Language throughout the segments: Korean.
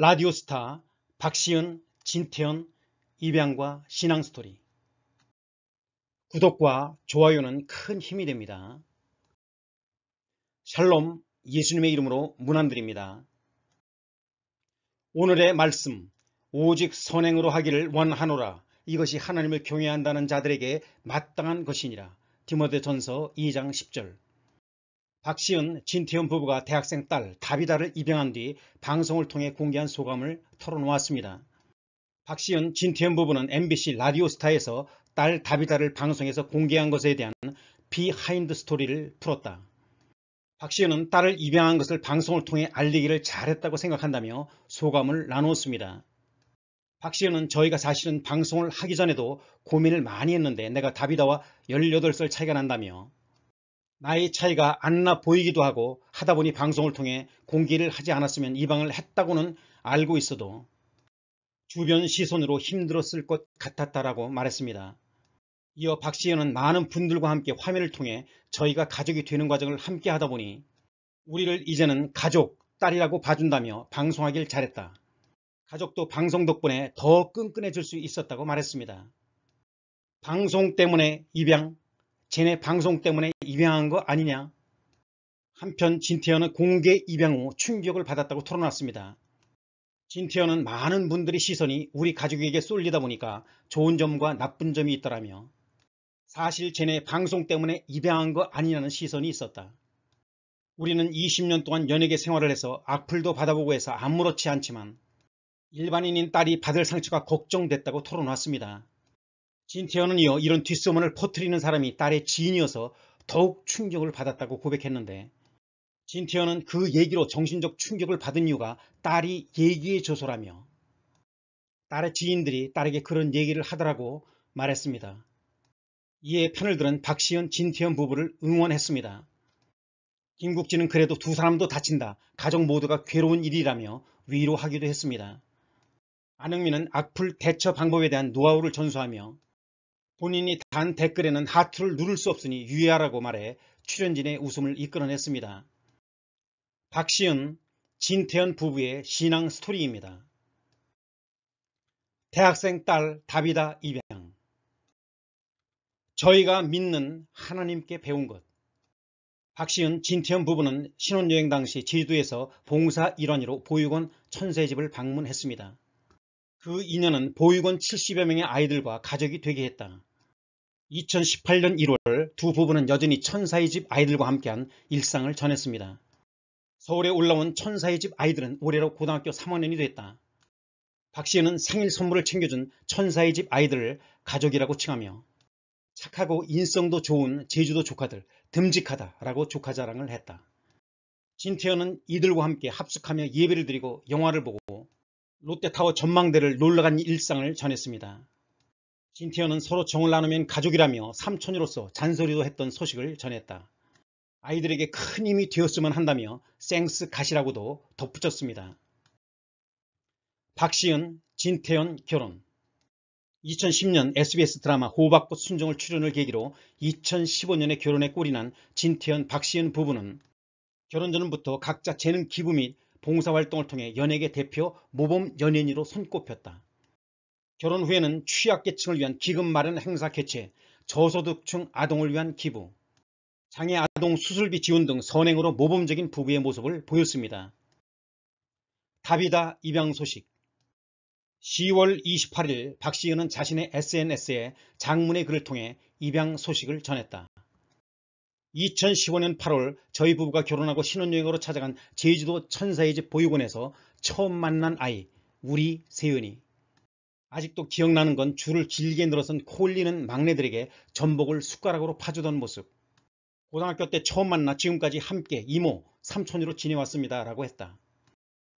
라디오스타 박시은, 진태현, 입양과 신앙스토리 구독과 좋아요는 큰 힘이 됩니다. 샬롬 예수님의 이름으로 문안드립니다. 오늘의 말씀 오직 선행으로 하기를 원하노라 이것이 하나님을 경외한다는 자들에게 마땅한 것이니라 디모데전서 2장 10절 박시은, 진태현 부부가 대학생 딸 다비다를 입양한 뒤 방송을 통해 공개한 소감을 털어놓았습니다. 박시은, 진태현 부부는 MBC 라디오스타에서 딸 다비다를 방송에서 공개한 것에 대한 비하인드 스토리를 풀었다. 박시은은 딸을 입양한 것을 방송을 통해 알리기를 잘했다고 생각한다며 소감을 나누었습니다 박시은은 저희가 사실은 방송을 하기 전에도 고민을 많이 했는데 내가 다비다와 18살 차이가 난다며 나이 차이가 안 나 보이기도 하고 하다 보니 방송을 통해 공개를 하지 않았으면 이방을 했다고는 알고 있어도 주변 시선으로 힘들었을 것 같았다라고 말했습니다. 이어 박시연은 많은 분들과 함께 화면을 통해 저희가 가족이 되는 과정을 함께 하다 보니 우리를 이제는 가족, 딸이라고 봐준다며 방송하길 잘했다. 가족도 방송 덕분에 더 끈끈해질 수 있었다고 말했습니다. 방송 때문에 입양, 쟤네 방송 때문에 입양한 거 아니냐. 한편 진태현은 공개 입양 후 충격을 받았다고 털어놨습니다. 진태현은 많은 분들의 시선이 우리 가족에게 쏠리다 보니까 좋은 점과 나쁜 점이 있더라며 사실 쟤네 방송 때문에 입양한 거 아니냐는 시선이 있었다. 우리는 20년 동안 연예계 생활을 해서 악플도 받아보고 해서 아무렇지 않지만 일반인인 딸이 받을 상처가 걱정됐다고 털어놨습니다. 진태어은 이어 이런 뒷소문을 퍼뜨리는 사람이 딸의 지인이어서 더욱 충격을 받았다고 고백했는데 진태어은그 얘기로 정신적 충격을 받은 이유가 딸이 얘기의 조소라며 딸의 지인들이 딸에게 그런 얘기를 하더라고 말했습니다. 이에 편을 들은 박시현, 진태현 부부를 응원했습니다. 김국진은 그래도 두 사람도 다친다. 가족 모두가 괴로운 일이라며 위로하기도 했습니다. 안흥민은 악플 대처 방법에 대한 노하우를 전수하며 본인이 단 댓글에는 하트를 누를 수 없으니 유의하라고 말해 출연진의 웃음을 이끌어냈습니다. 박시은, 진태현 부부의 신앙 스토리입니다. 대학생 딸 다비다 입양 저희가 믿는 하나님께 배운 것 박시은, 진태현 부부는 신혼여행 당시 제주도에서 봉사 일원으로 보육원 천세집을 방문했습니다. 그 인연은 보육원 70여 명의 아이들과 가족이 되게 했다. 2018년 1월 두 부부는 여전히 천사의 집 아이들과 함께한 일상을 전했습니다. 서울에 올라온 천사의 집 아이들은 올해로 고등학교 3학년이 됐다. 박 씨는 생일 선물을 챙겨준 천사의 집 아이들을 가족이라고 칭하며 착하고 인성도 좋은 제주도 조카들 듬직하다라고 조카 자랑을 했다. 진태현은 이들과 함께 합숙하며 예배를 드리고 영화를 보고 롯데타워 전망대를 놀러간 일상을 전했습니다. 진태어은 서로 정을 나누면 가족이라며 삼촌으로서 잔소리도 했던 소식을 전했다. 아이들에게 큰 힘이 되었으면 한다며 생스 가시라고도 덧붙였습니다. 박시은, 진태현 결혼 2010년 SBS 드라마 호박꽃 순정을 출연을 계기로 2015년에 결혼에 꼬리난 진태현, 박시은 부부는 결혼 전부터 각자 재능 기부 및 봉사활동을 통해 연예계 대표 모범 연예인으로 손꼽혔다. 결혼 후에는 취약계층을 위한 기금 마련 행사 개최, 저소득층 아동을 위한 기부, 장애 아동 수술비 지원 등 선행으로 모범적인 부부의 모습을 보였습니다. 다비다 입양 소식 10월 28일 박시은은 자신의 SNS에 장문의 글을 통해 입양 소식을 전했다. 2015년 8월 저희 부부가 결혼하고 신혼여행으로 찾아간 제주도 천사의 집 보육원에서 처음 만난 아이 우리 세은이 아직도 기억나는 건 줄을 길게 늘어선 콜리는 막내들에게 전복을 숟가락으로 파주던 모습. 고등학교 때 처음 만나 지금까지 함께 이모, 삼촌으로 지내왔습니다. 라고 했다.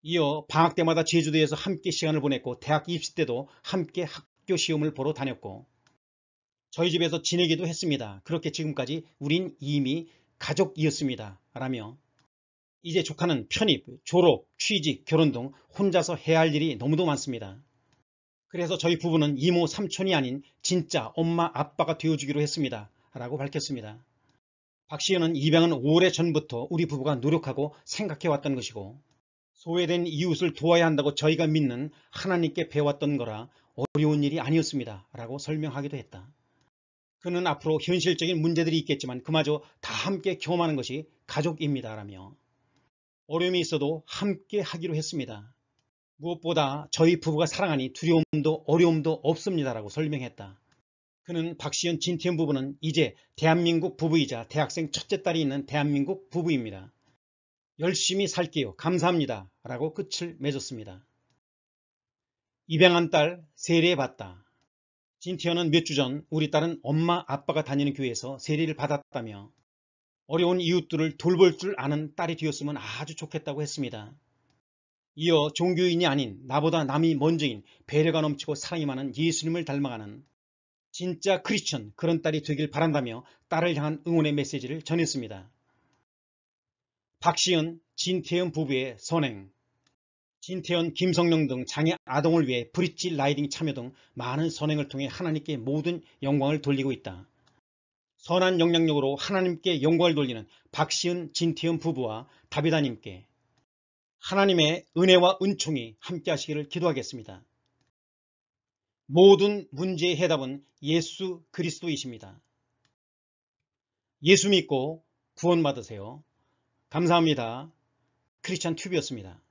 이어 방학 때마다 제주도에서 함께 시간을 보냈고 대학 입시 때도 함께 학교 시험을 보러 다녔고 저희 집에서 지내기도 했습니다. 그렇게 지금까지 우린 이미 가족이었습니다. 라며 이제 조카는 편입, 졸업, 취직, 결혼 등 혼자서 해야 할 일이 너무도 많습니다. 그래서 저희 부부는 이모 삼촌이 아닌 진짜 엄마 아빠가 되어주기로 했습니다. 라고 밝혔습니다. 박시연은 입양은 오래전부터 우리 부부가 노력하고 생각해왔던 것이고 소외된 이웃을 도와야 한다고 저희가 믿는 하나님께 배웠던 거라 어려운 일이 아니었습니다. 라고 설명하기도 했다. 그는 앞으로 현실적인 문제들이 있겠지만 그마저 다 함께 경험하는 것이 가족입니다라며 어려움이 있어도 함께 하기로 했습니다. 무엇보다 저희 부부가 사랑하니 두려움도 어려움도 없습니다라고 설명했다. 그는 박시현 진태현 부부는 이제 대한민국 부부이자 대학생 첫째 딸이 있는 대한민국 부부입니다. 열심히 살게요. 감사합니다. 라고 끝을 맺었습니다. 입양한 딸 세례받다. 진태현은몇 주 전 우리 딸은 엄마 아빠가 다니는 교회에서 세례를 받았다며 어려운 이웃들을 돌볼 줄 아는 딸이 되었으면 아주 좋겠다고 했습니다. 이어 종교인이 아닌 나보다 남이 먼저인 배려가 넘치고 사랑이 많은 예수님을 닮아가는 진짜 크리스천 그런 딸이 되길 바란다며 딸을 향한 응원의 메시지를 전했습니다. 박시은, 진태현 부부의 선행 진태현, 김성령 등 장애 아동을 위해 브릿지 라이딩 참여 등 많은 선행을 통해 하나님께 모든 영광을 돌리고 있다. 선한 영향력으로 하나님께 영광을 돌리는 박시은, 진태현 부부와 다비다님께 하나님의 은혜와 은총이 함께 하시기를 기도하겠습니다. 모든 문제의 해답은 예수 그리스도이십니다. 예수 믿고 구원 받으세요. 감사합니다. 크리스찬 튜브였습니다.